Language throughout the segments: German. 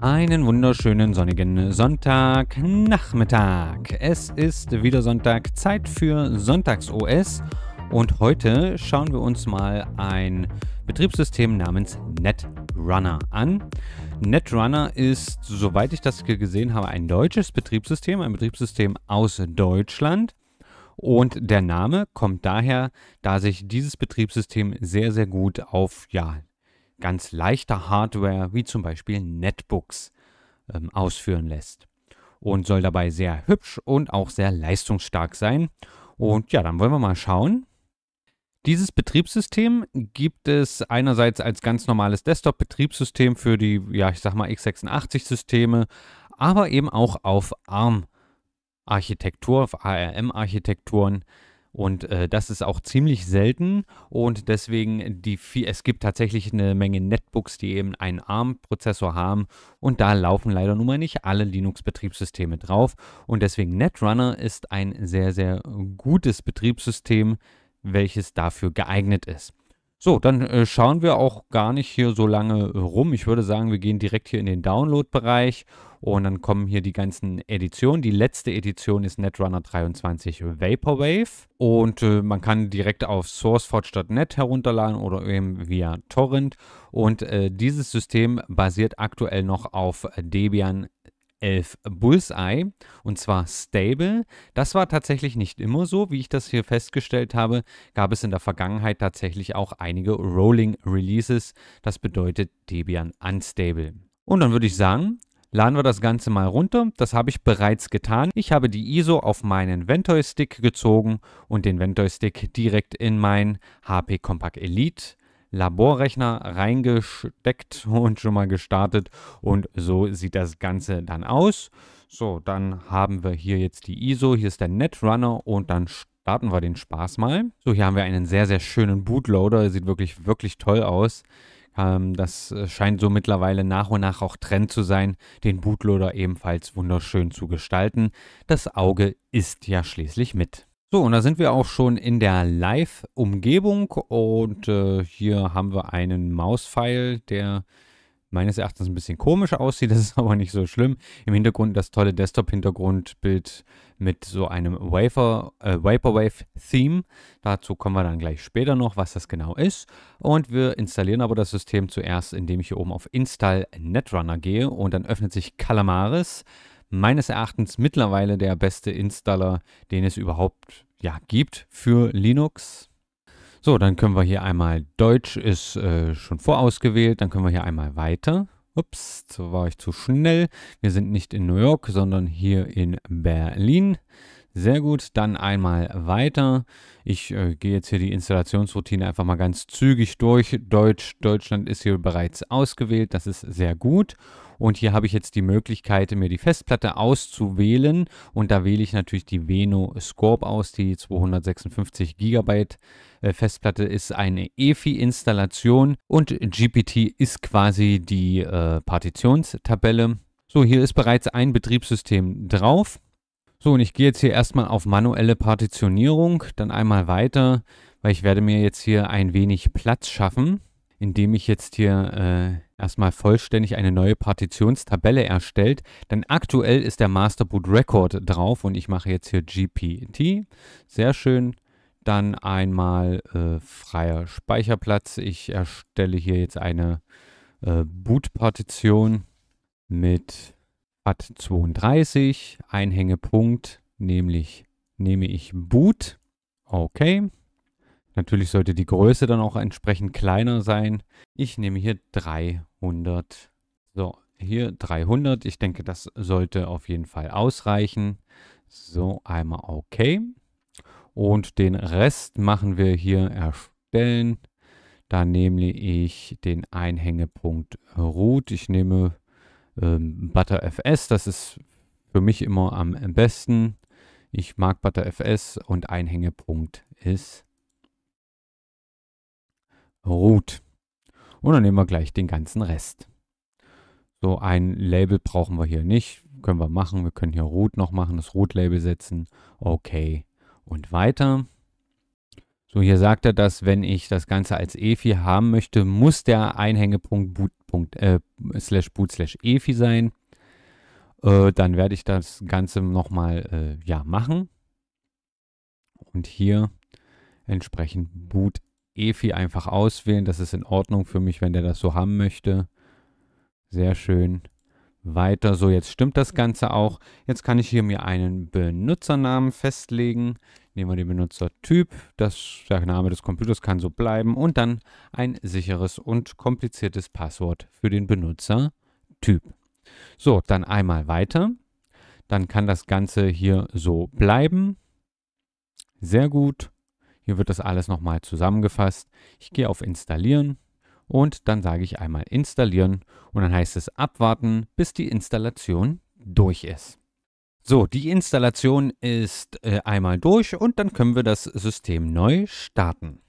Einen wunderschönen sonnigen Sonntagnachmittag. Es ist wieder Sonntag, Zeit für Sonntags-OS und heute schauen wir uns mal ein Betriebssystem namens Netrunner an. Netrunner ist, soweit ich das gesehen habe, ein deutsches Betriebssystem, ein Betriebssystem aus Deutschland. Und der Name kommt daher, da sich dieses Betriebssystem sehr, sehr gut auf ja, ganz leichter Hardware wie zum Beispiel Netbooks ähm, ausführen lässt. Und soll dabei sehr hübsch und auch sehr leistungsstark sein. Und ja, dann wollen wir mal schauen. Dieses Betriebssystem gibt es einerseits als ganz normales Desktop-Betriebssystem für die, ja, ich sag mal x86-Systeme, aber eben auch auf ARM-Architektur, auf ARM-Architekturen und äh, das ist auch ziemlich selten und deswegen, die, es gibt tatsächlich eine Menge Netbooks, die eben einen ARM-Prozessor haben und da laufen leider nun mal nicht alle Linux-Betriebssysteme drauf. Und deswegen Netrunner ist ein sehr, sehr gutes Betriebssystem, welches dafür geeignet ist. So, dann äh, schauen wir auch gar nicht hier so lange rum. Ich würde sagen, wir gehen direkt hier in den Download-Bereich und dann kommen hier die ganzen Editionen. Die letzte Edition ist Netrunner 23 Vaporwave und äh, man kann direkt auf sourceforge.net herunterladen oder eben via Torrent. Und äh, dieses System basiert aktuell noch auf Debian 11 Bullseye und zwar Stable. Das war tatsächlich nicht immer so. Wie ich das hier festgestellt habe, gab es in der Vergangenheit tatsächlich auch einige Rolling Releases. Das bedeutet Debian Unstable. Und dann würde ich sagen, laden wir das Ganze mal runter. Das habe ich bereits getan. Ich habe die ISO auf meinen Ventoy-Stick gezogen und den Ventoy-Stick direkt in mein HP Compact Elite Laborrechner reingesteckt und schon mal gestartet. Und so sieht das Ganze dann aus. So, dann haben wir hier jetzt die ISO, hier ist der Netrunner und dann starten wir den Spaß mal. So, hier haben wir einen sehr, sehr schönen Bootloader. Sieht wirklich, wirklich toll aus. Ähm, das äh, scheint so mittlerweile nach und nach auch Trend zu sein, den Bootloader ebenfalls wunderschön zu gestalten. Das Auge ist ja schließlich mit. So, und da sind wir auch schon in der Live-Umgebung und äh, hier haben wir einen Mauspfeil, der meines Erachtens ein bisschen komisch aussieht, das ist aber nicht so schlimm. Im Hintergrund das tolle Desktop-Hintergrundbild mit so einem Wafer, äh, Vaporwave-Theme. Dazu kommen wir dann gleich später noch, was das genau ist. Und wir installieren aber das System zuerst, indem ich hier oben auf Install Netrunner gehe und dann öffnet sich Calamaris meines Erachtens mittlerweile der beste Installer, den es überhaupt ja, gibt für Linux. So, dann können wir hier einmal Deutsch ist äh, schon vorausgewählt, dann können wir hier einmal weiter. Ups, so war ich zu schnell. Wir sind nicht in New York, sondern hier in Berlin. Sehr gut, dann einmal weiter. Ich äh, gehe jetzt hier die Installationsroutine einfach mal ganz zügig durch. Deutsch, Deutschland ist hier bereits ausgewählt, das ist sehr gut. Und hier habe ich jetzt die Möglichkeit, mir die Festplatte auszuwählen. Und da wähle ich natürlich die Veno Scorp aus, die 256 GB äh, Festplatte ist eine EFI-Installation und GPT ist quasi die äh, Partitionstabelle. So, hier ist bereits ein Betriebssystem drauf. So, und ich gehe jetzt hier erstmal auf manuelle Partitionierung, dann einmal weiter, weil ich werde mir jetzt hier ein wenig Platz schaffen, indem ich jetzt hier äh, erstmal vollständig eine neue Partitionstabelle erstellt. Denn aktuell ist der Masterboot Record drauf und ich mache jetzt hier GPT. Sehr schön. Dann einmal äh, freier Speicherplatz. Ich erstelle hier jetzt eine äh, Boot-Partition mit hat 32 Einhängepunkt, nämlich nehme ich Boot. Okay. Natürlich sollte die Größe dann auch entsprechend kleiner sein. Ich nehme hier 300. So, hier 300. Ich denke, das sollte auf jeden Fall ausreichen. So, einmal okay. Und den Rest machen wir hier erstellen. Da nehme ich den Einhängepunkt Root. Ich nehme ähm, ButterFS, das ist für mich immer am besten. Ich mag ButterFS und Einhängepunkt ist Root. Und dann nehmen wir gleich den ganzen Rest. So ein Label brauchen wir hier nicht. Können wir machen. Wir können hier Root noch machen, das Root-Label setzen. Okay. Und weiter. So, hier sagt er, dass wenn ich das Ganze als EFI haben möchte, muss der Einhängepunkt äh, slash boot slash efi sein. Äh, dann werde ich das Ganze nochmal äh, ja, machen. Und hier entsprechend boot efi einfach auswählen. Das ist in Ordnung für mich, wenn der das so haben möchte. Sehr schön weiter. So, jetzt stimmt das Ganze auch. Jetzt kann ich hier mir einen Benutzernamen festlegen. Nehmen wir den Benutzertyp. Das, der Name des Computers kann so bleiben. Und dann ein sicheres und kompliziertes Passwort für den Benutzertyp. So, dann einmal weiter. Dann kann das Ganze hier so bleiben. Sehr gut. Hier wird das alles nochmal zusammengefasst. Ich gehe auf Installieren und dann sage ich einmal installieren und dann heißt es abwarten, bis die Installation durch ist. So, die Installation ist äh, einmal durch und dann können wir das System neu starten.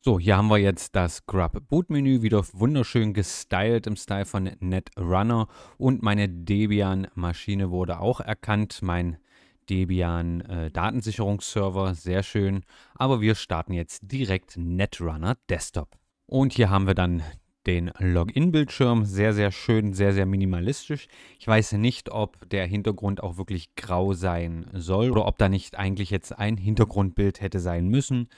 So, hier haben wir jetzt das Grub Boot Menü wieder wunderschön gestylt im Style von Netrunner und meine Debian Maschine wurde auch erkannt, mein Debian äh, Datensicherungsserver, sehr schön. Aber wir starten jetzt direkt Netrunner Desktop. Und hier haben wir dann den Login-Bildschirm. Sehr, sehr schön, sehr, sehr minimalistisch. Ich weiß nicht, ob der Hintergrund auch wirklich grau sein soll oder ob da nicht eigentlich jetzt ein Hintergrundbild hätte sein müssen.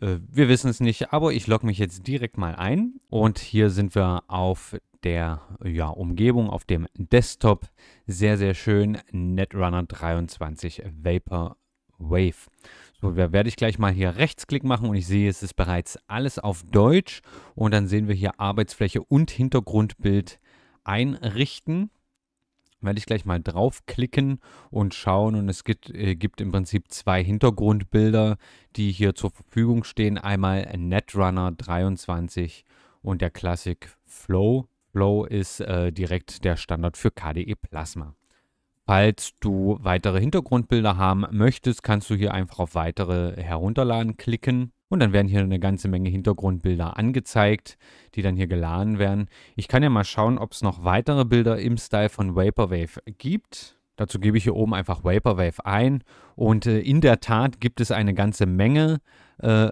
Äh, wir wissen es nicht, aber ich logge mich jetzt direkt mal ein und hier sind wir auf der ja, Umgebung, auf dem Desktop. Sehr, sehr schön, Netrunner 23 Vapor Wave. So, da werde ich gleich mal hier Rechtsklick machen und ich sehe, es ist bereits alles auf Deutsch. Und dann sehen wir hier Arbeitsfläche und Hintergrundbild einrichten. Werde ich gleich mal draufklicken und schauen. Und es gibt, äh, gibt im Prinzip zwei Hintergrundbilder, die hier zur Verfügung stehen. Einmal Netrunner 23 und der Classic Flow. Flow ist äh, direkt der Standard für KDE Plasma. Falls du weitere Hintergrundbilder haben möchtest, kannst du hier einfach auf weitere herunterladen klicken. Und dann werden hier eine ganze Menge Hintergrundbilder angezeigt, die dann hier geladen werden. Ich kann ja mal schauen, ob es noch weitere Bilder im Style von Vaporwave gibt. Dazu gebe ich hier oben einfach Vaporwave ein. Und äh, in der Tat gibt es eine ganze Menge äh,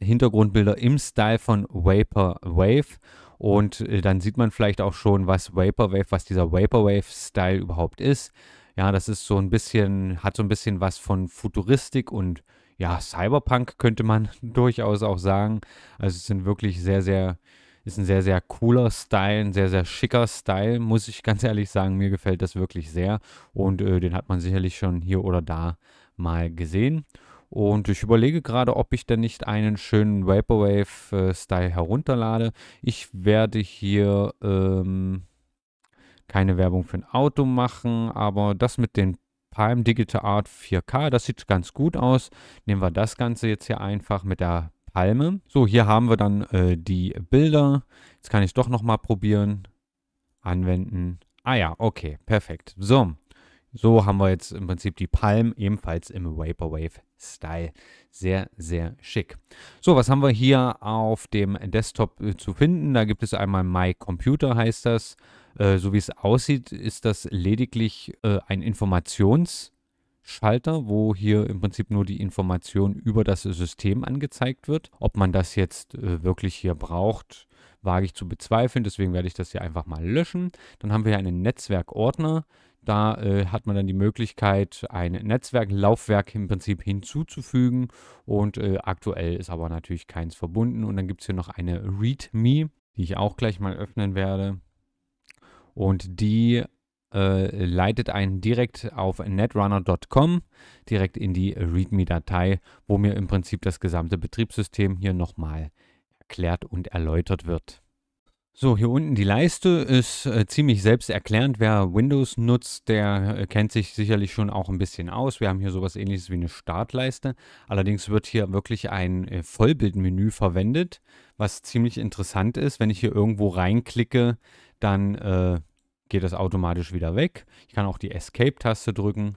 Hintergrundbilder im Style von Vaporwave. Und äh, dann sieht man vielleicht auch schon, was Vaporwave, was dieser Vaporwave-Style überhaupt ist. Ja, das ist so ein bisschen, hat so ein bisschen was von Futuristik und ja, Cyberpunk könnte man durchaus auch sagen. Also es sind wirklich sehr, sehr, ist ein sehr, sehr cooler Style, ein sehr, sehr schicker Style, muss ich ganz ehrlich sagen. Mir gefällt das wirklich sehr und äh, den hat man sicherlich schon hier oder da mal gesehen. Und ich überlege gerade, ob ich denn nicht einen schönen Vaporwave-Style herunterlade. Ich werde hier ähm, keine Werbung für ein Auto machen, aber das mit den Palm Digital Art 4K, das sieht ganz gut aus. Nehmen wir das Ganze jetzt hier einfach mit der Palme. So, hier haben wir dann äh, die Bilder. Jetzt kann ich es doch nochmal probieren. Anwenden. Ah ja, okay, perfekt. So, so haben wir jetzt im Prinzip die Palm ebenfalls im Vaporwave Style. Sehr, sehr schick. So, was haben wir hier auf dem Desktop äh, zu finden? Da gibt es einmal My Computer heißt das. Äh, so wie es aussieht, ist das lediglich äh, ein Informationsschalter, wo hier im Prinzip nur die Information über das System angezeigt wird. Ob man das jetzt äh, wirklich hier braucht, wage ich zu bezweifeln, deswegen werde ich das hier einfach mal löschen. Dann haben wir hier einen Netzwerkordner. Da äh, hat man dann die Möglichkeit, ein Netzwerklaufwerk im Prinzip hinzuzufügen und äh, aktuell ist aber natürlich keins verbunden. Und dann gibt es hier noch eine README, die ich auch gleich mal öffnen werde. Und die äh, leitet einen direkt auf netrunner.com, direkt in die README-Datei, wo mir im Prinzip das gesamte Betriebssystem hier nochmal erklärt und erläutert wird. So, hier unten die Leiste ist äh, ziemlich selbsterklärend. Wer Windows nutzt, der äh, kennt sich sicherlich schon auch ein bisschen aus. Wir haben hier sowas ähnliches wie eine Startleiste. Allerdings wird hier wirklich ein äh, Vollbildmenü verwendet, was ziemlich interessant ist. Wenn ich hier irgendwo reinklicke, dann äh, geht das automatisch wieder weg. Ich kann auch die Escape-Taste drücken.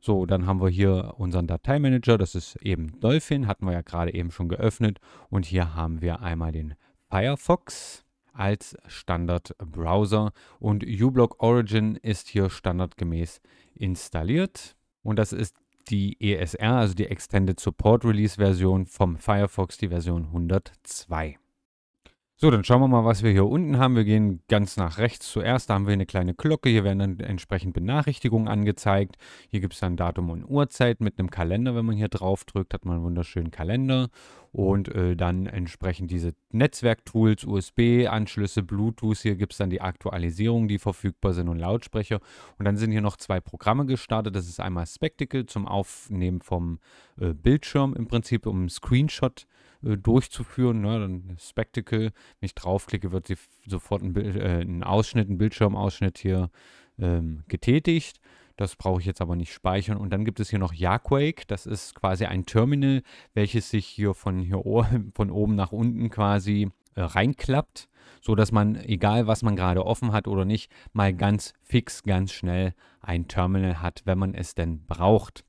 So, dann haben wir hier unseren Dateimanager. Das ist eben Dolphin, hatten wir ja gerade eben schon geöffnet. Und hier haben wir einmal den Firefox als Standardbrowser und uBlock Origin ist hier standardgemäß installiert und das ist die ESR, also die Extended Support Release Version vom Firefox, die Version 102. So, dann schauen wir mal, was wir hier unten haben. Wir gehen ganz nach rechts zuerst. Da haben wir eine kleine Glocke. Hier werden dann entsprechend Benachrichtigungen angezeigt. Hier gibt es dann Datum und Uhrzeit mit einem Kalender. Wenn man hier drauf drückt, hat man einen wunderschönen Kalender und äh, dann entsprechend diese Netzwerktools, USB-Anschlüsse, Bluetooth. Hier gibt es dann die Aktualisierungen, die verfügbar sind und Lautsprecher. Und dann sind hier noch zwei Programme gestartet. Das ist einmal Spectacle zum Aufnehmen vom äh, Bildschirm im Prinzip, um einen Screenshot äh, durchzuführen. Ne? Dann Spectacle, wenn ich draufklicke, wird sofort ein, äh, ein Ausschnitt, ein Bildschirmausschnitt hier ähm, getätigt. Das brauche ich jetzt aber nicht speichern. Und dann gibt es hier noch Yaquake. Das ist quasi ein Terminal, welches sich hier von, hier von oben nach unten quasi äh, reinklappt, sodass man, egal was man gerade offen hat oder nicht, mal ganz fix, ganz schnell ein Terminal hat, wenn man es denn braucht.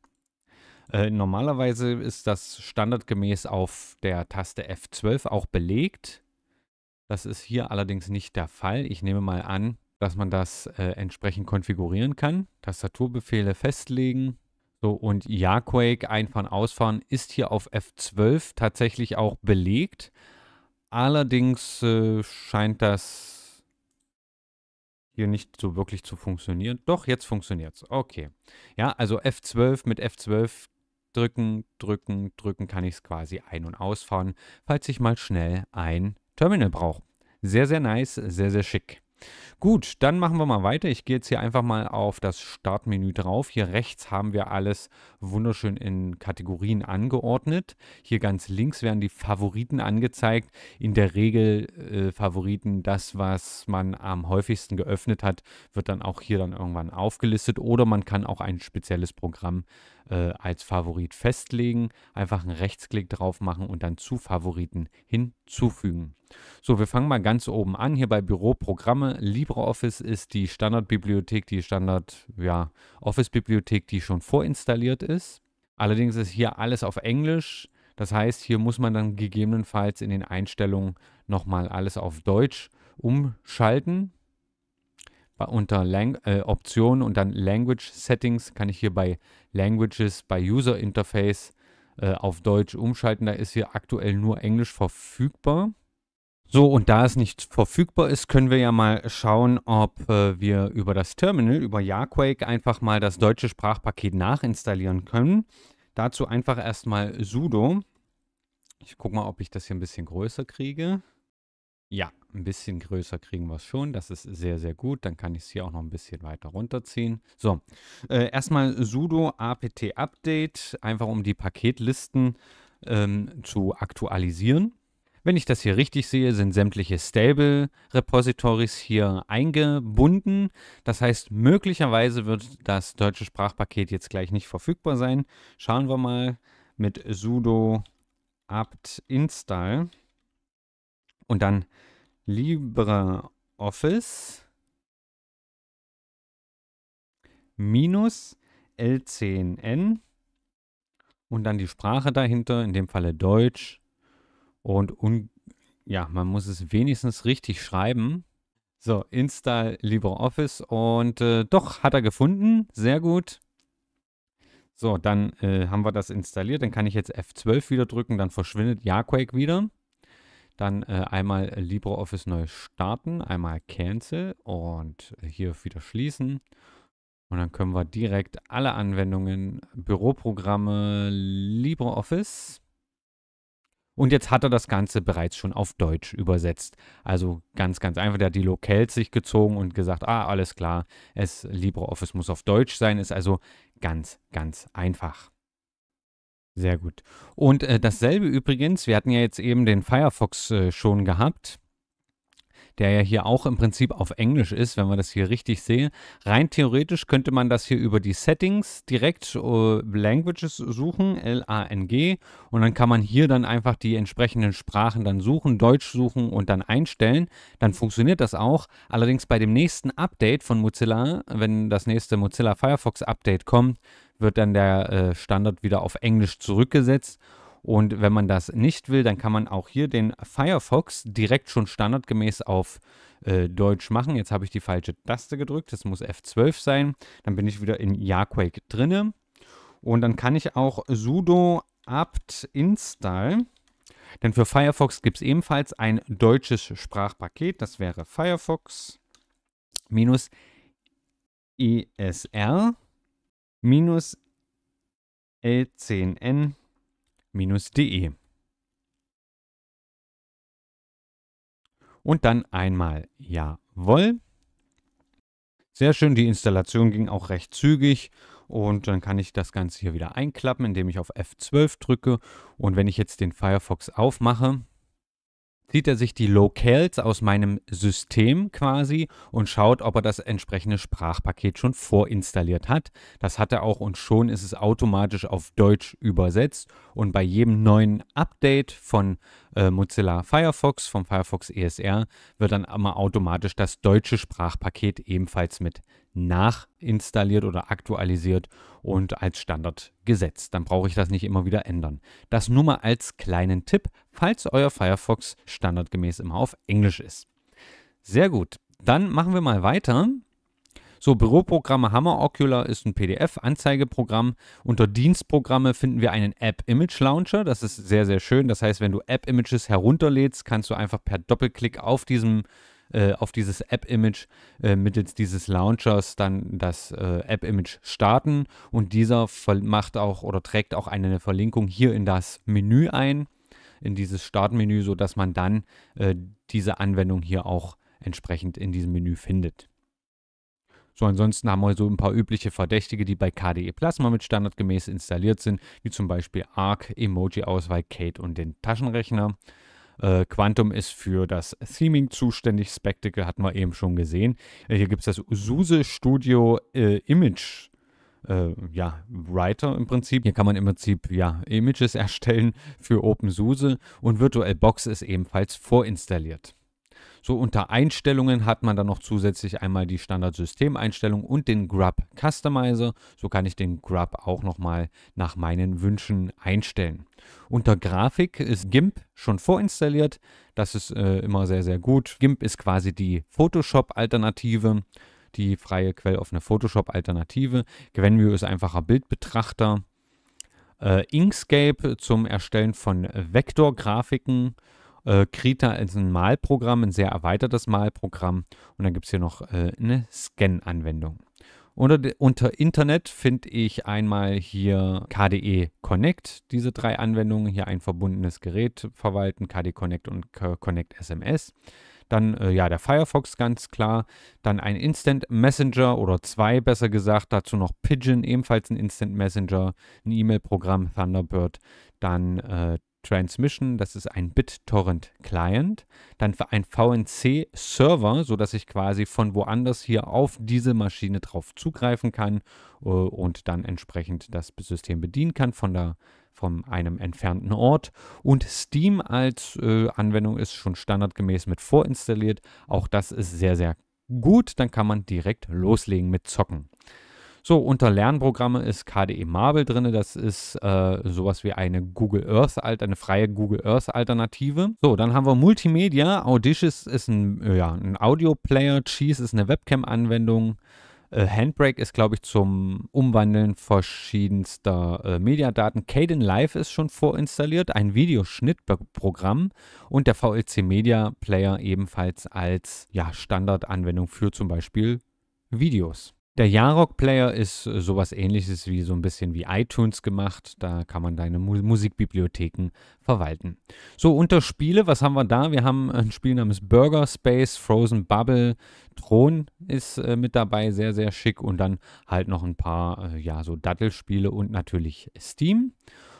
Äh, normalerweise ist das standardgemäß auf der Taste F12 auch belegt. Das ist hier allerdings nicht der Fall. Ich nehme mal an, dass man das äh, entsprechend konfigurieren kann. Tastaturbefehle festlegen. So, und Jaquake einfahren, ausfahren ist hier auf F12 tatsächlich auch belegt. Allerdings äh, scheint das hier nicht so wirklich zu funktionieren. Doch, jetzt funktioniert es. Okay. Ja, also F12 mit F12 drücken, drücken, drücken kann ich es quasi ein- und ausfahren, falls ich mal schnell ein Terminal brauche. Sehr, sehr nice, sehr, sehr schick. Gut, dann machen wir mal weiter. Ich gehe jetzt hier einfach mal auf das Startmenü drauf. Hier rechts haben wir alles wunderschön in Kategorien angeordnet. Hier ganz links werden die Favoriten angezeigt. In der Regel äh, Favoriten, das, was man am häufigsten geöffnet hat, wird dann auch hier dann irgendwann aufgelistet. Oder man kann auch ein spezielles Programm äh, äh, als Favorit festlegen, einfach einen Rechtsklick drauf machen und dann zu Favoriten hinzufügen. So, wir fangen mal ganz oben an. Hier bei Büroprogramme. LibreOffice ist die Standardbibliothek, die Standard Office-Bibliothek, die schon vorinstalliert ist. Allerdings ist hier alles auf Englisch. Das heißt, hier muss man dann gegebenenfalls in den Einstellungen nochmal alles auf Deutsch umschalten unter Lang äh, Optionen und dann Language Settings kann ich hier bei Languages, bei User Interface äh, auf Deutsch umschalten. Da ist hier aktuell nur Englisch verfügbar. So, und da es nicht verfügbar ist, können wir ja mal schauen, ob äh, wir über das Terminal, über Yarquake einfach mal das deutsche Sprachpaket nachinstallieren können. Dazu einfach erstmal sudo. Ich gucke mal, ob ich das hier ein bisschen größer kriege. Ja, ein bisschen größer kriegen wir es schon. Das ist sehr, sehr gut. Dann kann ich es hier auch noch ein bisschen weiter runterziehen. So, äh, erstmal sudo apt update, einfach um die Paketlisten ähm, zu aktualisieren. Wenn ich das hier richtig sehe, sind sämtliche Stable-Repositories hier eingebunden. Das heißt, möglicherweise wird das deutsche Sprachpaket jetzt gleich nicht verfügbar sein. Schauen wir mal mit sudo apt install und dann LibreOffice minus L10N und dann die Sprache dahinter, in dem Falle Deutsch. Und ja, man muss es wenigstens richtig schreiben. So, install LibreOffice und äh, doch hat er gefunden. Sehr gut. So, dann äh, haben wir das installiert. Dann kann ich jetzt F12 wieder drücken, dann verschwindet Jaquake wieder. Dann äh, einmal LibreOffice neu starten, einmal Cancel und hier wieder schließen. Und dann können wir direkt alle Anwendungen, Büroprogramme, LibreOffice. Und jetzt hat er das Ganze bereits schon auf Deutsch übersetzt. Also ganz, ganz einfach. Der hat die Locale sich gezogen und gesagt, ah, alles klar, es LibreOffice muss auf Deutsch sein. Ist also ganz, ganz einfach. Sehr gut. Und äh, dasselbe übrigens, wir hatten ja jetzt eben den Firefox äh, schon gehabt, der ja hier auch im Prinzip auf Englisch ist, wenn man das hier richtig sehe. Rein theoretisch könnte man das hier über die Settings direkt äh, Languages suchen, L-A-N-G, und dann kann man hier dann einfach die entsprechenden Sprachen dann suchen, Deutsch suchen und dann einstellen. Dann funktioniert das auch. Allerdings bei dem nächsten Update von Mozilla, wenn das nächste Mozilla Firefox Update kommt, wird dann der äh, Standard wieder auf Englisch zurückgesetzt. Und wenn man das nicht will, dann kann man auch hier den Firefox direkt schon standardgemäß auf äh, Deutsch machen. Jetzt habe ich die falsche Taste gedrückt, das muss F12 sein. Dann bin ich wieder in Yarquake drinne. Und dann kann ich auch sudo apt install. Denn für Firefox gibt es ebenfalls ein deutsches Sprachpaket. Das wäre Firefox minus ESR minus l10n minus de. Und dann einmal jawohl. Sehr schön, die Installation ging auch recht zügig und dann kann ich das Ganze hier wieder einklappen, indem ich auf F12 drücke und wenn ich jetzt den Firefox aufmache, zieht er sich die Locales aus meinem System quasi und schaut, ob er das entsprechende Sprachpaket schon vorinstalliert hat. Das hat er auch und schon ist es automatisch auf Deutsch übersetzt. Und bei jedem neuen Update von äh, Mozilla Firefox, vom Firefox ESR, wird dann immer automatisch das deutsche Sprachpaket ebenfalls mit nachinstalliert oder aktualisiert und als Standard gesetzt. Dann brauche ich das nicht immer wieder ändern. Das nur mal als kleinen Tipp, falls euer Firefox standardgemäß immer auf Englisch ist. Sehr gut. Dann machen wir mal weiter so, Büroprogramme Hammer Ocular ist ein PDF-Anzeigeprogramm. Unter Dienstprogramme finden wir einen App-Image-Launcher. Das ist sehr, sehr schön. Das heißt, wenn du App-Images herunterlädst, kannst du einfach per Doppelklick auf diesem äh, auf dieses App-Image äh, mittels dieses Launchers dann das äh, App-Image starten und dieser macht auch oder trägt auch eine Verlinkung hier in das Menü ein, in dieses Startmenü, sodass man dann äh, diese Anwendung hier auch entsprechend in diesem Menü findet. So, ansonsten haben wir so ein paar übliche Verdächtige, die bei KDE Plasma mit standardgemäß installiert sind, wie zum Beispiel Arc, Emoji-Auswahl, Kate und den Taschenrechner. Äh, Quantum ist für das Theming zuständig. Spectacle hatten wir eben schon gesehen. Äh, hier gibt es das SUSE Studio äh, Image äh, ja, Writer im Prinzip. Hier kann man im Prinzip ja, Images erstellen für OpenSUSE und VirtualBox ist ebenfalls vorinstalliert. So unter Einstellungen hat man dann noch zusätzlich einmal die Standard-Systemeinstellung und den Grub Customizer. So kann ich den Grub auch nochmal nach meinen Wünschen einstellen. Unter Grafik ist GIMP schon vorinstalliert. Das ist äh, immer sehr, sehr gut. GIMP ist quasi die Photoshop-Alternative, die freie quelloffene Photoshop-Alternative. Gwenview ist einfacher Bildbetrachter. Äh, Inkscape zum Erstellen von Vektorgrafiken. Äh, Krita ist ein Malprogramm, ein sehr erweitertes Malprogramm. Und dann gibt es hier noch äh, eine Scan-Anwendung. Unter, unter, Internet finde ich einmal hier KDE Connect, diese drei Anwendungen, hier ein verbundenes Gerät verwalten, KDE Connect und Connect SMS. Dann äh, ja der Firefox ganz klar, dann ein Instant Messenger oder zwei besser gesagt, dazu noch Pigeon, ebenfalls ein Instant Messenger, ein E-Mail-Programm Thunderbird, dann äh, Transmission, das ist ein BitTorrent-Client, dann für ein VNC-Server, sodass ich quasi von woanders hier auf diese Maschine drauf zugreifen kann äh, und dann entsprechend das System bedienen kann von der von einem entfernten Ort. Und Steam als äh, Anwendung ist schon standardgemäß mit vorinstalliert. Auch das ist sehr, sehr gut. Dann kann man direkt loslegen mit Zocken. So, unter Lernprogramme ist KDE Marvel drin. Das ist äh, sowas wie eine Google Earth, eine freie Google Earth Alternative. So, dann haben wir Multimedia. Audicious ist ein, ja, ein Audio-Player. Cheese ist eine Webcam-Anwendung. Äh, Handbrake ist, glaube ich, zum Umwandeln verschiedenster äh, Mediadaten. Caden Live ist schon vorinstalliert, ein Videoschnittprogramm und der VLC Media Player ebenfalls als ja, Standardanwendung für zum Beispiel Videos. Der Jarok-Player ist äh, sowas ähnliches wie so ein bisschen wie iTunes gemacht. Da kann man deine Mu Musikbibliotheken verwalten. So, unter Spiele, was haben wir da? Wir haben ein Spiel namens Burger Space, Frozen Bubble, Thron ist äh, mit dabei, sehr, sehr schick. Und dann halt noch ein paar, äh, ja, so Dattelspiele und natürlich Steam.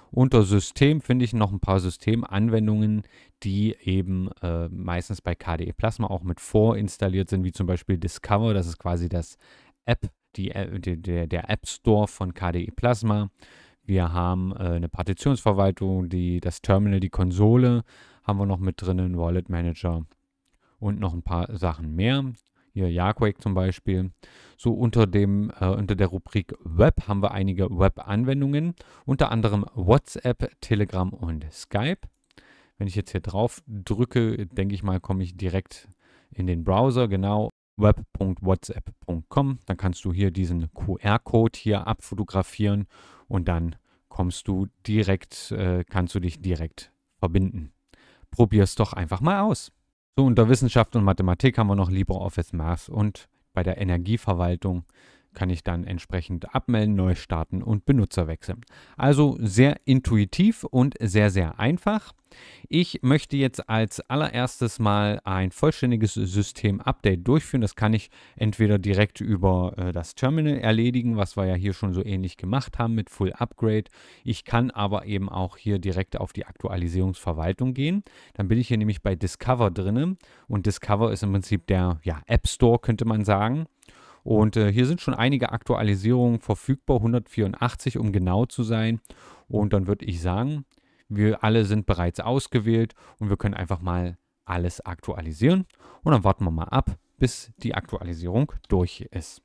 Unter System finde ich noch ein paar Systemanwendungen, die eben äh, meistens bei KDE Plasma auch mit vorinstalliert sind, wie zum Beispiel Discover, das ist quasi das App, die, äh, die, der, der App Store von KDE Plasma. Wir haben äh, eine Partitionsverwaltung, die, das Terminal, die Konsole haben wir noch mit drinnen, Wallet Manager und noch ein paar Sachen mehr. Hier Yarquake zum Beispiel. So unter, dem, äh, unter der Rubrik Web haben wir einige Web-Anwendungen, unter anderem WhatsApp, Telegram und Skype. Wenn ich jetzt hier drauf drücke, denke ich mal, komme ich direkt in den Browser. Genau, web.whatsapp.com. Dann kannst du hier diesen QR-Code hier abfotografieren und dann kommst du direkt, äh, kannst du dich direkt verbinden. Probier es doch einfach mal aus. So, unter Wissenschaft und Mathematik haben wir noch LibreOffice Math und bei der Energieverwaltung kann ich dann entsprechend abmelden, neu starten und Benutzer wechseln. Also sehr intuitiv und sehr, sehr einfach. Ich möchte jetzt als allererstes mal ein vollständiges System-Update durchführen. Das kann ich entweder direkt über äh, das Terminal erledigen, was wir ja hier schon so ähnlich gemacht haben mit Full Upgrade. Ich kann aber eben auch hier direkt auf die Aktualisierungsverwaltung gehen. Dann bin ich hier nämlich bei Discover drinne und Discover ist im Prinzip der ja, App Store, könnte man sagen. Und äh, hier sind schon einige Aktualisierungen verfügbar, 184 um genau zu sein. Und dann würde ich sagen, wir alle sind bereits ausgewählt und wir können einfach mal alles aktualisieren. Und dann warten wir mal ab, bis die Aktualisierung durch ist.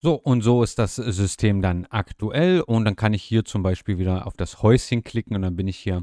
So, und so ist das System dann aktuell und dann kann ich hier zum Beispiel wieder auf das Häuschen klicken und dann bin ich hier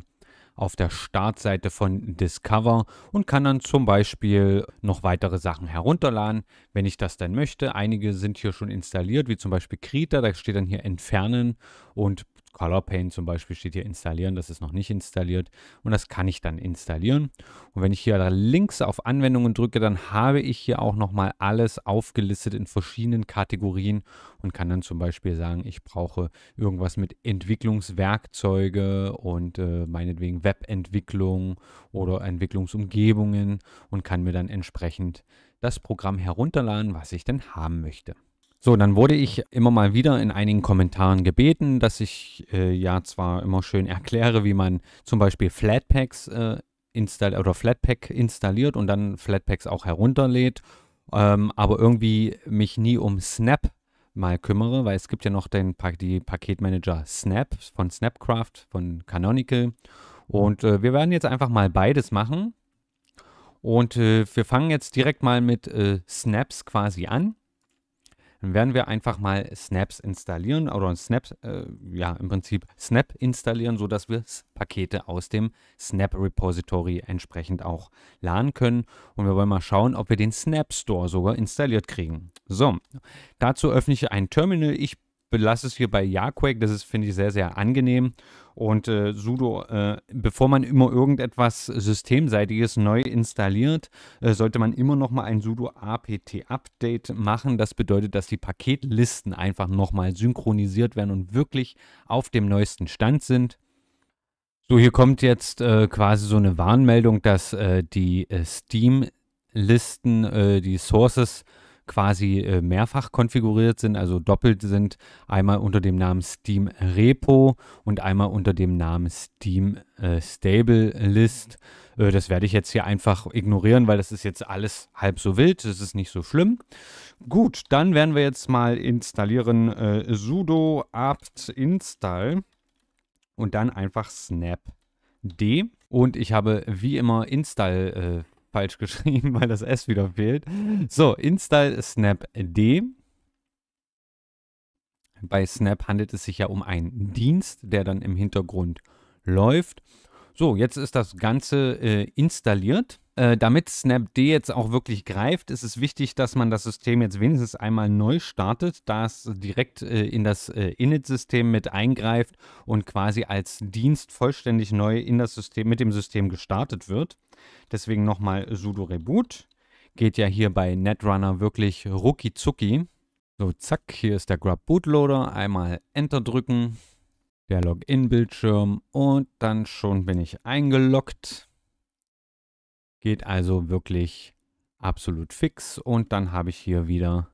auf der Startseite von Discover und kann dann zum Beispiel noch weitere Sachen herunterladen, wenn ich das dann möchte. Einige sind hier schon installiert, wie zum Beispiel Krita, da steht dann hier entfernen und ColorPane zum Beispiel steht hier installieren, das ist noch nicht installiert und das kann ich dann installieren. Und wenn ich hier links auf Anwendungen drücke, dann habe ich hier auch nochmal alles aufgelistet in verschiedenen Kategorien und kann dann zum Beispiel sagen, ich brauche irgendwas mit Entwicklungswerkzeuge und äh, meinetwegen Webentwicklung oder Entwicklungsumgebungen und kann mir dann entsprechend das Programm herunterladen, was ich denn haben möchte. So, dann wurde ich immer mal wieder in einigen Kommentaren gebeten, dass ich äh, ja zwar immer schön erkläre, wie man zum Beispiel Flatpaks äh, installiert oder Flatpak installiert und dann Flatpaks auch herunterlädt, ähm, aber irgendwie mich nie um Snap mal kümmere, weil es gibt ja noch den pa die Paketmanager Snap von Snapcraft, von Canonical. Und äh, wir werden jetzt einfach mal beides machen. Und äh, wir fangen jetzt direkt mal mit äh, Snaps quasi an dann werden wir einfach mal Snaps installieren oder Snaps, äh, ja, im Prinzip Snap installieren, sodass wir Pakete aus dem Snap Repository entsprechend auch laden können. Und wir wollen mal schauen, ob wir den Snap Store sogar installiert kriegen. So, dazu öffne ich ein Terminal. Ich belasse es hier bei YaCake. Das ist, finde ich, sehr, sehr angenehm. Und äh, sudo, äh, bevor man immer irgendetwas systemseitiges neu installiert, äh, sollte man immer noch mal ein sudo apt Update machen. Das bedeutet, dass die Paketlisten einfach noch mal synchronisiert werden und wirklich auf dem neuesten Stand sind. So, hier kommt jetzt äh, quasi so eine Warnmeldung, dass äh, die äh, Steam-Listen, die Sources quasi äh, mehrfach konfiguriert sind, also doppelt sind, einmal unter dem Namen Steam Repo und einmal unter dem Namen Steam äh, Stable List. Äh, das werde ich jetzt hier einfach ignorieren, weil das ist jetzt alles halb so wild, das ist nicht so schlimm. Gut, dann werden wir jetzt mal installieren sudo apt install und dann einfach snap d Und ich habe wie immer install äh, falsch geschrieben, weil das S wieder fehlt. So, Install Snap D. Bei Snap handelt es sich ja um einen Dienst, der dann im Hintergrund läuft. So, jetzt ist das Ganze äh, installiert. Äh, damit Snapd jetzt auch wirklich greift, ist es wichtig, dass man das System jetzt wenigstens einmal neu startet, da es direkt äh, in das äh, Init-System mit eingreift und quasi als Dienst vollständig neu in das System, mit dem System gestartet wird. Deswegen nochmal sudo reboot. Geht ja hier bei Netrunner wirklich rucki zucki. So, zack, hier ist der Grub Bootloader. Einmal Enter drücken, der Login-Bildschirm und dann schon bin ich eingeloggt. Geht also wirklich absolut fix. Und dann habe ich hier wieder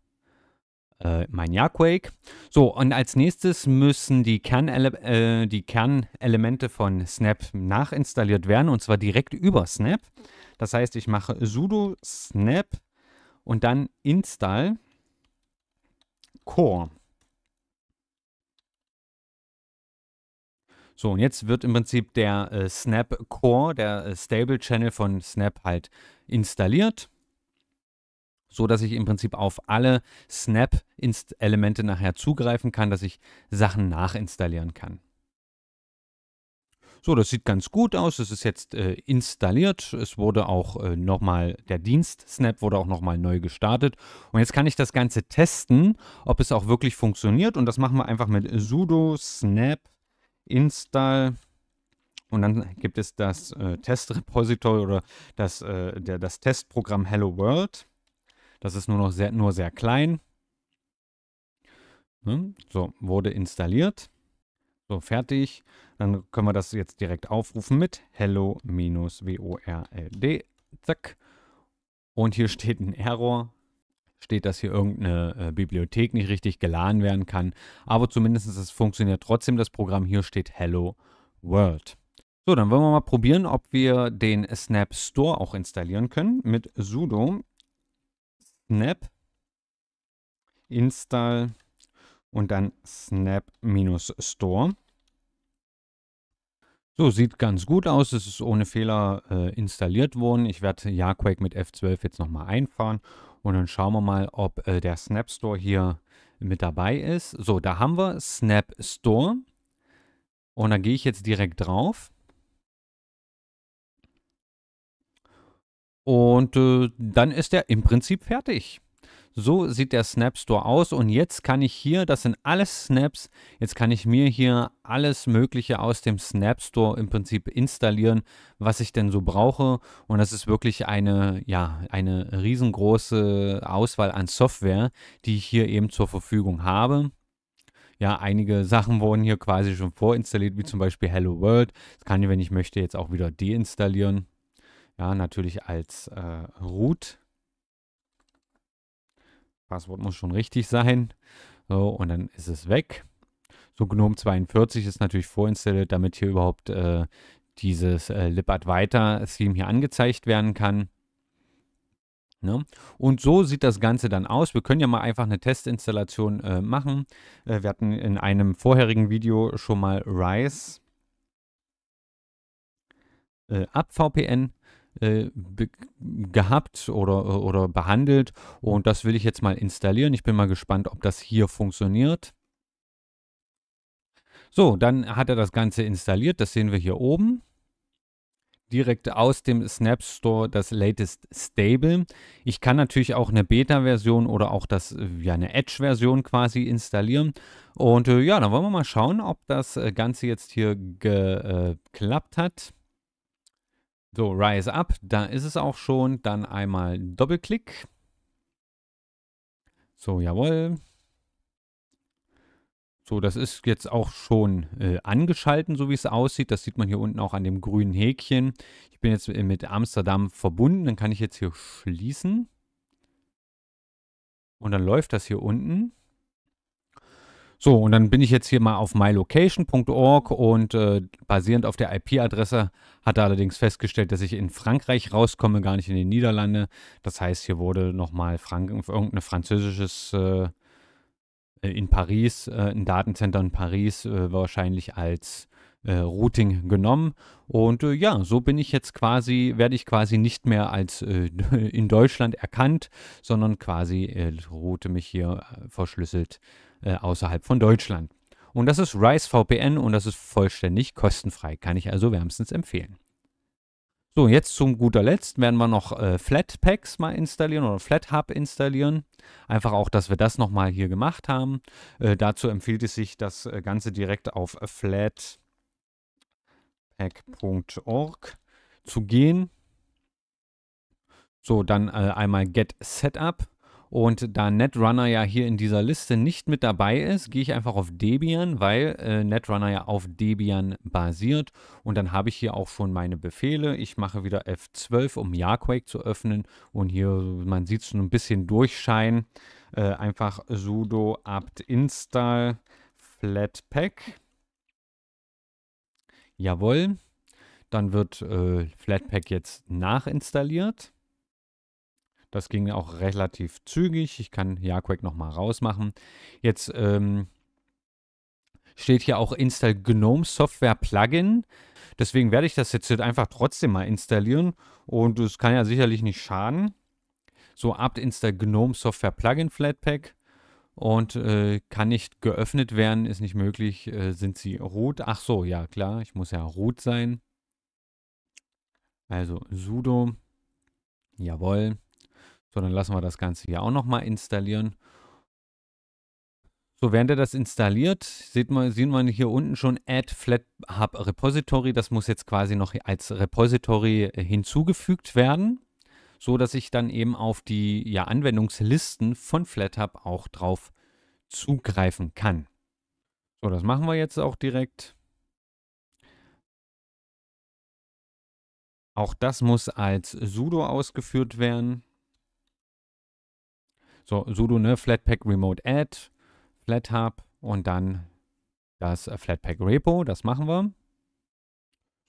äh, mein Jahrquake. So, und als nächstes müssen die, Kernele äh, die Kernelemente von Snap nachinstalliert werden, und zwar direkt über Snap. Das heißt, ich mache sudo snap und dann install core. So, und jetzt wird im Prinzip der äh, Snap Core, der äh, Stable Channel von Snap halt installiert, so dass ich im Prinzip auf alle Snap Elemente nachher zugreifen kann, dass ich Sachen nachinstallieren kann. So, das sieht ganz gut aus. Es ist jetzt äh, installiert. Es wurde auch äh, nochmal, der Dienst Snap wurde auch nochmal neu gestartet. Und jetzt kann ich das Ganze testen, ob es auch wirklich funktioniert. Und das machen wir einfach mit sudo snap install und dann gibt es das äh, Testrepository oder das, äh, der, das Testprogramm Hello World. Das ist nur noch sehr, nur sehr klein. Ne? So, wurde installiert. So, fertig. Dann können wir das jetzt direkt aufrufen mit hello-world. Zack. Und hier steht ein Error steht, dass hier irgendeine äh, Bibliothek nicht richtig geladen werden kann. Aber zumindest es funktioniert trotzdem das Programm. Hier steht Hello World. So, dann wollen wir mal probieren, ob wir den Snap Store auch installieren können mit sudo snap install und dann snap-store. So, sieht ganz gut aus. Es ist ohne Fehler äh, installiert worden. Ich werde Jarquake mit F12 jetzt nochmal einfahren und dann schauen wir mal, ob äh, der Snap Store hier mit dabei ist. So, da haben wir Snap Store. Und da gehe ich jetzt direkt drauf. Und äh, dann ist er im Prinzip fertig. So sieht der Snap Store aus und jetzt kann ich hier, das sind alles Snaps, jetzt kann ich mir hier alles Mögliche aus dem Snap Store im Prinzip installieren, was ich denn so brauche. Und das ist wirklich eine, ja, eine riesengroße Auswahl an Software, die ich hier eben zur Verfügung habe. Ja, einige Sachen wurden hier quasi schon vorinstalliert, wie zum Beispiel Hello World. Das kann ich, wenn ich möchte, jetzt auch wieder deinstallieren. Ja, natürlich als äh, Root Passwort muss schon richtig sein. So, und dann ist es weg. So GNOME 42 ist natürlich vorinstalliert, damit hier überhaupt äh, dieses äh, weiter theme hier angezeigt werden kann. Ne? Und so sieht das Ganze dann aus. Wir können ja mal einfach eine Testinstallation äh, machen. Äh, wir hatten in einem vorherigen Video schon mal Rise äh, ab VPN äh, gehabt oder, oder behandelt. Und das will ich jetzt mal installieren. Ich bin mal gespannt, ob das hier funktioniert. So, dann hat er das Ganze installiert. Das sehen wir hier oben. Direkt aus dem Snap Store das Latest Stable. Ich kann natürlich auch eine Beta-Version oder auch das, äh, ja, eine Edge-Version quasi installieren. Und äh, ja, dann wollen wir mal schauen, ob das äh, Ganze jetzt hier geklappt äh, hat. So, Rise Up, da ist es auch schon. Dann einmal Doppelklick. So, jawohl. So, das ist jetzt auch schon äh, angeschalten, so wie es aussieht. Das sieht man hier unten auch an dem grünen Häkchen. Ich bin jetzt äh, mit Amsterdam verbunden. Dann kann ich jetzt hier schließen. Und dann läuft das hier unten. So, und dann bin ich jetzt hier mal auf mylocation.org und äh, basierend auf der IP-Adresse hat er allerdings festgestellt, dass ich in Frankreich rauskomme, gar nicht in den Niederlande. Das heißt, hier wurde nochmal Frank irgendein französisches äh, äh, in Paris, äh, ein Datencenter in Paris äh, wahrscheinlich als äh, Routing genommen. Und ja, so bin ich jetzt quasi, werde ich quasi nicht mehr als in Deutschland erkannt, sondern quasi route mich hier verschlüsselt äh, außerhalb von Deutschland. Und das ist Rise VPN und das ist vollständig kostenfrei. Kann ich also wärmstens empfehlen. So, jetzt zum guter Letzt werden wir noch äh, Flatpaks mal installieren oder FlatHub installieren. Einfach auch, dass wir das nochmal hier gemacht haben. Äh, dazu empfiehlt es sich, das äh, Ganze direkt auf flatpack.org zu gehen. So, dann äh, einmal Get Setup. Und da Netrunner ja hier in dieser Liste nicht mit dabei ist, gehe ich einfach auf Debian, weil äh, Netrunner ja auf Debian basiert. Und dann habe ich hier auch schon meine Befehle. Ich mache wieder F12, um Yarquake zu öffnen. Und hier, man sieht es schon ein bisschen durchscheinen. Äh, einfach sudo apt install flatpak. Jawohl. Dann wird äh, Flatpak jetzt nachinstalliert. Das ging auch relativ zügig. Ich kann Jarquake nochmal rausmachen. Jetzt ähm, steht hier auch Install GNOME Software Plugin. Deswegen werde ich das jetzt halt einfach trotzdem mal installieren und es kann ja sicherlich nicht schaden. So apt install GNOME Software Plugin Flatpak und äh, kann nicht geöffnet werden, ist nicht möglich. Äh, sind sie root? Ach so, ja klar, ich muss ja root sein. Also sudo, jawohl, so, dann lassen wir das Ganze hier auch nochmal installieren. So, während er das installiert, sieht man, sehen wir hier unten schon Add FlatHub Repository. Das muss jetzt quasi noch als Repository äh, hinzugefügt werden, so dass ich dann eben auf die ja, Anwendungslisten von FlatHub auch drauf zugreifen kann. So, das machen wir jetzt auch direkt. Auch das muss als sudo ausgeführt werden. So, sudo, ne, Flatpak Remote Add, FlatHub und dann das äh, Flatpak Repo, das machen wir.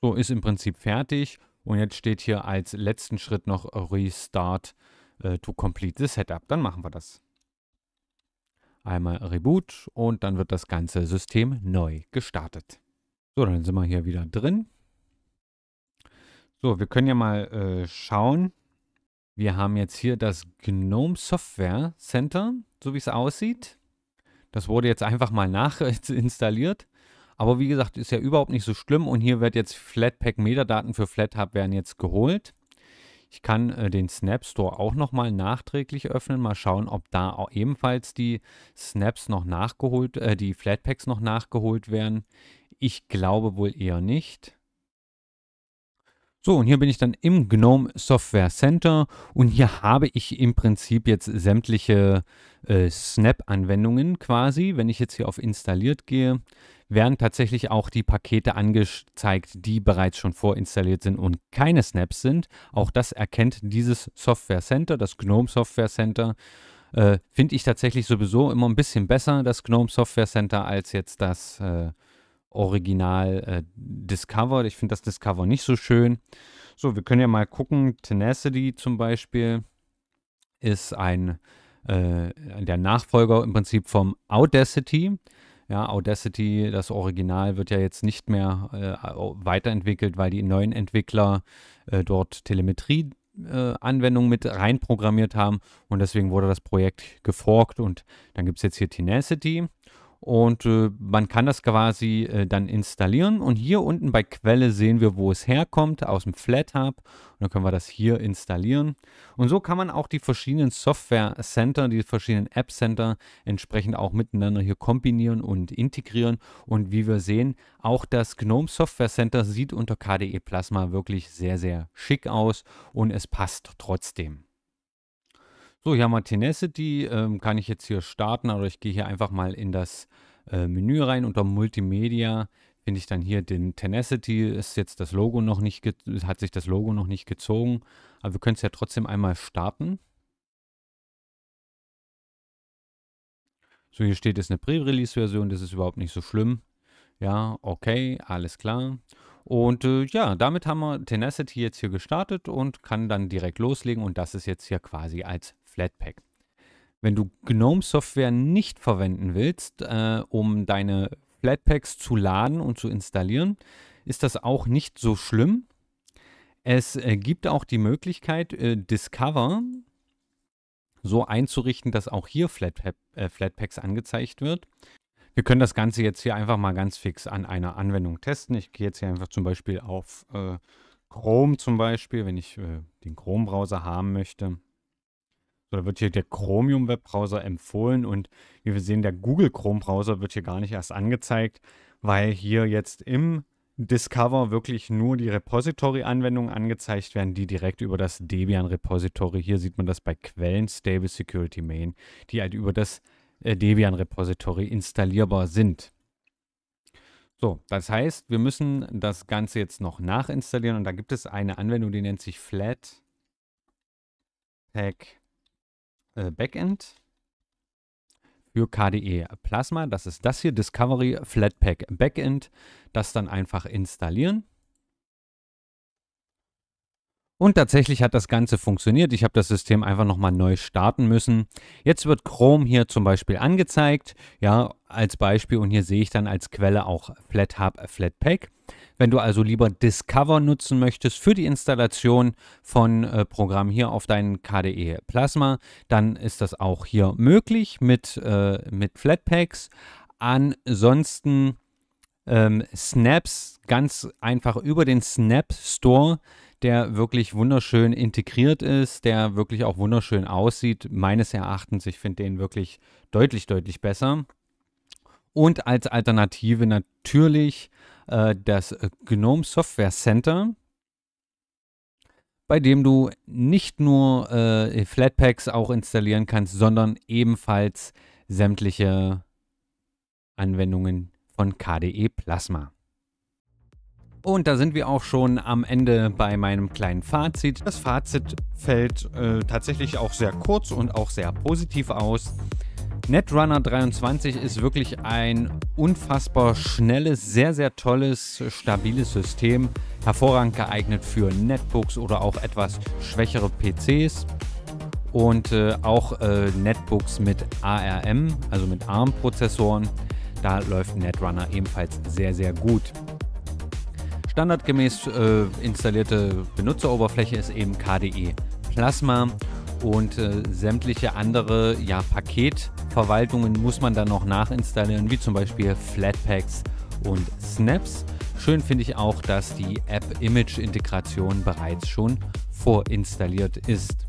So, ist im Prinzip fertig. Und jetzt steht hier als letzten Schritt noch Restart äh, to complete the Setup. Dann machen wir das. Einmal Reboot und dann wird das ganze System neu gestartet. So, dann sind wir hier wieder drin. So, wir können ja mal äh, schauen, wir haben jetzt hier das GNOME Software Center, so wie es aussieht. Das wurde jetzt einfach mal nachinstalliert. Aber wie gesagt, ist ja überhaupt nicht so schlimm. Und hier wird jetzt Flatpak-Metadaten für FlatHub werden jetzt geholt. Ich kann äh, den Snap Store auch nochmal nachträglich öffnen. Mal schauen, ob da auch ebenfalls die Snaps noch nachgeholt, äh, die Flatpaks noch nachgeholt werden. Ich glaube wohl eher nicht. So, und hier bin ich dann im GNOME Software Center und hier habe ich im Prinzip jetzt sämtliche äh, Snap-Anwendungen quasi. Wenn ich jetzt hier auf Installiert gehe, werden tatsächlich auch die Pakete angezeigt, die bereits schon vorinstalliert sind und keine Snaps sind. Auch das erkennt dieses Software Center, das GNOME Software Center. Äh, Finde ich tatsächlich sowieso immer ein bisschen besser, das GNOME Software Center, als jetzt das äh, Original äh, Discovered. Ich finde das Discover nicht so schön. So, wir können ja mal gucken. Tenacity zum Beispiel ist ein äh, der Nachfolger im Prinzip vom Audacity. Ja, Audacity, das Original, wird ja jetzt nicht mehr äh, weiterentwickelt, weil die neuen Entwickler äh, dort Telemetrie-Anwendungen äh, mit reinprogrammiert haben. Und deswegen wurde das Projekt geforkt und dann gibt es jetzt hier Tenacity. Und äh, man kann das quasi äh, dann installieren. Und hier unten bei Quelle sehen wir, wo es herkommt, aus dem FlatHub. Und dann können wir das hier installieren. Und so kann man auch die verschiedenen Software-Center, die verschiedenen App-Center entsprechend auch miteinander hier kombinieren und integrieren. Und wie wir sehen, auch das GNOME Software Center sieht unter KDE Plasma wirklich sehr, sehr schick aus und es passt trotzdem. So, hier haben wir Tenacity, ähm, kann ich jetzt hier starten, aber ich gehe hier einfach mal in das äh, Menü rein. Unter Multimedia finde ich dann hier den Tenacity, ist jetzt das Logo noch nicht, hat sich das Logo noch nicht gezogen, aber wir können es ja trotzdem einmal starten. So, hier steht, es eine Pre-Release-Version, das ist überhaupt nicht so schlimm. Ja, okay, alles klar. Und äh, ja, damit haben wir Tenacity jetzt hier gestartet und kann dann direkt loslegen und das ist jetzt hier quasi als Flatpak. Wenn du GNOME-Software nicht verwenden willst, äh, um deine Flatpaks zu laden und zu installieren, ist das auch nicht so schlimm. Es äh, gibt auch die Möglichkeit, äh, Discover so einzurichten, dass auch hier Flatpa äh, Flatpaks angezeigt wird. Wir können das Ganze jetzt hier einfach mal ganz fix an einer Anwendung testen. Ich gehe jetzt hier einfach zum Beispiel auf äh, Chrome zum Beispiel, wenn ich äh, den Chrome-Browser haben möchte oder wird hier der Chromium Webbrowser empfohlen und wie wir sehen, der Google Chrome Browser wird hier gar nicht erst angezeigt, weil hier jetzt im Discover wirklich nur die Repository-Anwendungen angezeigt werden, die direkt über das Debian-Repository, hier sieht man das bei Quellen Stable Security Main, die halt über das äh, Debian-Repository installierbar sind. So, das heißt, wir müssen das Ganze jetzt noch nachinstallieren und da gibt es eine Anwendung, die nennt sich Flat Pack äh, Backend für KDE Plasma. Das ist das hier, Discovery Flatpak Backend. Das dann einfach installieren. Und tatsächlich hat das Ganze funktioniert. Ich habe das System einfach nochmal neu starten müssen. Jetzt wird Chrome hier zum Beispiel angezeigt. Ja, als Beispiel. Und hier sehe ich dann als Quelle auch FlatHub, FlatPak. Wenn du also lieber Discover nutzen möchtest für die Installation von äh, Programmen hier auf deinen KDE Plasma, dann ist das auch hier möglich mit, äh, mit Flatpaks. Ansonsten ähm, Snaps ganz einfach über den Snap Store, der wirklich wunderschön integriert ist, der wirklich auch wunderschön aussieht. Meines Erachtens, ich finde den wirklich deutlich, deutlich besser. Und als Alternative natürlich äh, das äh, GNOME Software Center, bei dem du nicht nur äh, Flatpaks auch installieren kannst, sondern ebenfalls sämtliche Anwendungen von KDE Plasma. Und da sind wir auch schon am Ende bei meinem kleinen Fazit. Das Fazit fällt äh, tatsächlich auch sehr kurz und auch sehr positiv aus. Netrunner 23 ist wirklich ein unfassbar schnelles, sehr, sehr tolles, stabiles System. Hervorragend geeignet für Netbooks oder auch etwas schwächere PCs. Und äh, auch äh, Netbooks mit ARM, also mit ARM-Prozessoren. Da läuft Netrunner ebenfalls sehr, sehr gut. Standardgemäß äh, installierte Benutzeroberfläche ist eben KDE Plasma und äh, sämtliche andere ja, Paketverwaltungen muss man dann noch nachinstallieren, wie zum Beispiel Flatpaks und Snaps. Schön finde ich auch, dass die App-Image-Integration bereits schon vorinstalliert ist.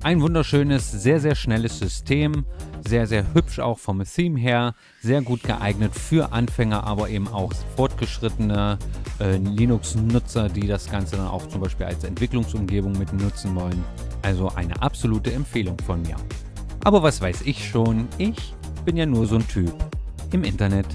Ein wunderschönes, sehr, sehr schnelles System, sehr, sehr hübsch auch vom Theme her, sehr gut geeignet für Anfänger, aber eben auch fortgeschrittene äh, Linux-Nutzer, die das Ganze dann auch zum Beispiel als Entwicklungsumgebung mit nutzen wollen. Also eine absolute Empfehlung von mir. Aber was weiß ich schon, ich bin ja nur so ein Typ im Internet.